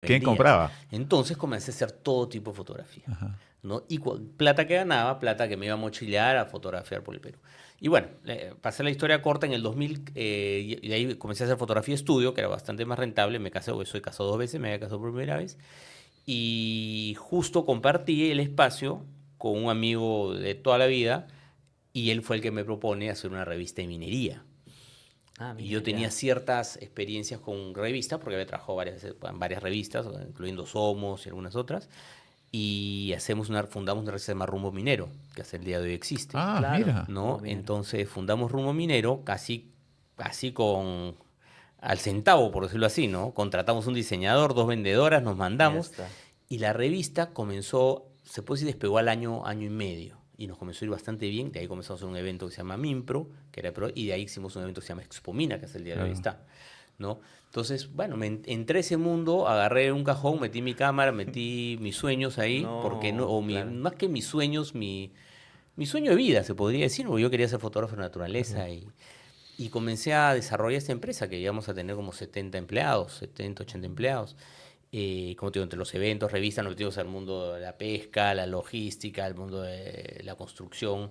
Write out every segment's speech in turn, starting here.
¿Quién compraba? Entonces comencé a hacer todo tipo de fotografía. ¿no? Y plata que ganaba, plata que me iba a mochilear a fotografiar por el Perú. Y bueno, pasé la historia corta en el 2000 eh, y, ahí comencé a hacer fotografía estudio, que era bastante más rentable. Me casé, pues, soy casado dos veces, me había casado por primera vez. Y justo compartí el espacio con un amigo de toda la vida y él fue el que me propone hacer una revista de minería. Ah, y yo tenía ciertas experiencias con revistas, porque había trabajado varias, en varias revistas, incluyendo Somos y algunas otras. Y hacemos una, fundamos una revista llamada Rumbo Minero, que hasta el día de hoy existe. Ah, mira. ¿no? Oh, Entonces fundamos Rumbo Minero casi, casi con al centavo, por decirlo así, ¿no? Contratamos un diseñador, dos vendedoras, nos mandamos. Y la revista comenzó, se puede decir, despegó al año, año y medio y nos comenzó a ir bastante bien. De ahí comenzamos un evento que se llama Mimpro, que era y de ahí hicimos un evento que se llama Expomina, que es el día de hoy está. ¿no? Entonces, bueno, me entré ese mundo, agarré un cajón, metí mi cámara, metí mis sueños ahí, porque no, o más que mis sueños, mi, mi sueño de vida, se podría decir, porque yo quería ser fotógrafo de naturaleza y, y, comencé a desarrollar esta empresa que íbamos a tener como 70 empleados, 70, 80 empleados. Eh, como te digo, entre los eventos, revistas, nos al mundo de la pesca, la logística, el mundo de la construcción,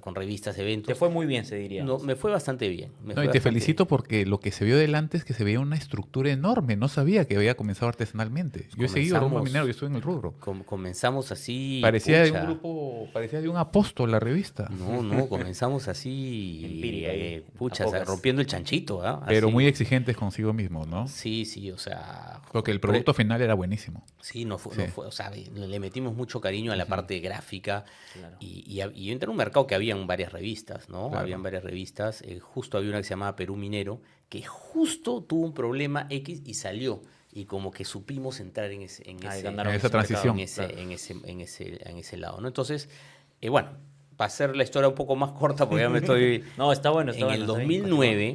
con, revistas, eventos. Te fue muy bien, se diría. No, me fue bastante bien. no, y te felicito porque lo que se vio delante es que se veía una estructura enorme. No sabía que había comenzado artesanalmente. yo he seguido rumbo minero, yo estuve en el rubro. comenzamos así. Parecía de un grupo, parecía de un apóstol la revista. No, no, comenzamos así. Eh, rompiendo el chanchito. ¿ah? Pero muy exigentes consigo mismo, ¿no? Sí, sí, o sea. Porque el producto final era buenísimo. Sí, no fue, o sea, le metimos mucho cariño a la parte gráfica y, y, y un mercado que habían varias revistas, ¿no? Habían varias revistas. Eh, justo había una que se llamaba Perú Minero, que justo tuvo un problema X y salió. Y como que supimos entrar en, ese, en esa transición. En ese, lado, ¿no? Entonces, eh, bueno, para hacer la historia un poco más corta, porque ya me estoy... no, está bueno, En el 2009,